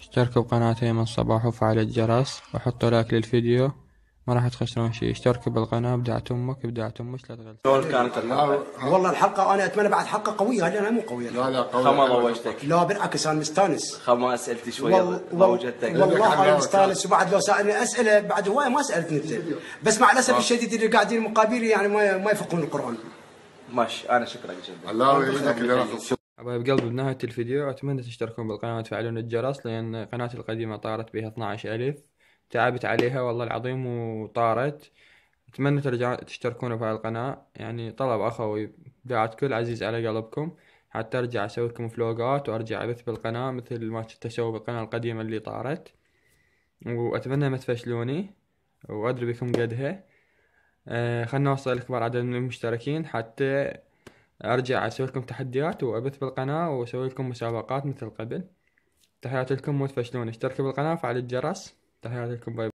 اشتركوا بقناتي من الصباح وفعلوا الجرس وحطوا لايك للفيديو ما راح تخسرون شيء اشتركوا بالقناه بدعت امك بدعت امك لا تغلط آه، والله الحلقه انا اتمنى بعد حلقه قويه لانها مو قويه لا لا قويه خما ضوجتك لا بالعكس انا مستانس خما اسئلتي شويه ضوجتك والله انا مستانس وبعد لو سالني اسئله بعد هوايه ما سالتني انت بس مع الاسف آه. الشديد اللي قاعدين مقابلي يعني ما يفقون يفقهون القران ماشي انا شكرا جدا الله يرزقك أبا بقلب بنهاية الفيديو أتمنى تشتركون بالقناة وتفعلون الجرس لأن قناتي القديمة طارت بها 12 ألف تعبت عليها والله العظيم وطارت أتمنى ترجع تشتركون في القناة يعني طلب أخوي دعت كل عزيز على قلبكم حتى أرجع أسوي لكم فلوقات وأرجع أبث بالقناة مثل ما كنت أسوي بالقناة القديمة اللي طارت وأتمنى ما تفشلوني وأدري بكم قدها أه خلنا نوصل لكبار عدد من المشتركين حتى ارجع اسوي لكم تحديات وابث بالقناه واسوي لكم مسابقات مثل قبل تحياتي لكم وتفشلون اشتركوا بالقناه وفعلوا الجرس تحياتي لكم باي